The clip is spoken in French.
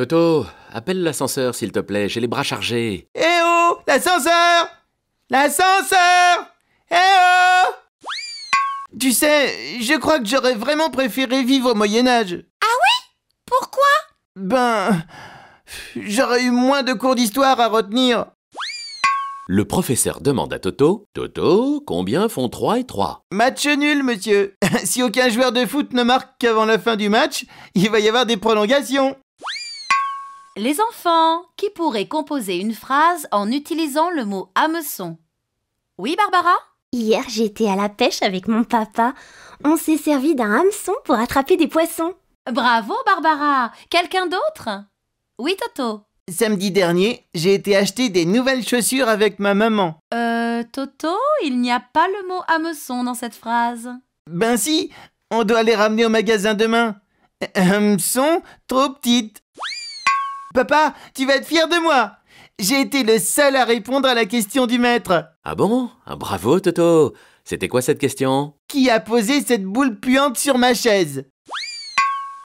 Toto, appelle l'ascenseur, s'il te plaît, j'ai les bras chargés. Eh oh L'ascenseur L'ascenseur Eh oh Tu sais, je crois que j'aurais vraiment préféré vivre au Moyen-Âge. Ah oui Pourquoi Ben... J'aurais eu moins de cours d'histoire à retenir. Le professeur demande à Toto Toto, combien font 3 et 3 Match nul, monsieur. si aucun joueur de foot ne marque qu'avant la fin du match, il va y avoir des prolongations. Les enfants, qui pourrait composer une phrase en utilisant le mot hameçon Oui, Barbara Hier, j'étais à la pêche avec mon papa. On s'est servi d'un hameçon pour attraper des poissons. Bravo, Barbara Quelqu'un d'autre Oui, Toto Samedi dernier, j'ai été acheter des nouvelles chaussures avec ma maman. Euh, Toto, il n'y a pas le mot hameçon dans cette phrase. Ben si, on doit les ramener au magasin demain. Hameçon, trop petite. Papa, tu vas être fier de moi J'ai été le seul à répondre à la question du maître. Ah bon ah, Bravo Toto C'était quoi cette question Qui a posé cette boule puante sur ma chaise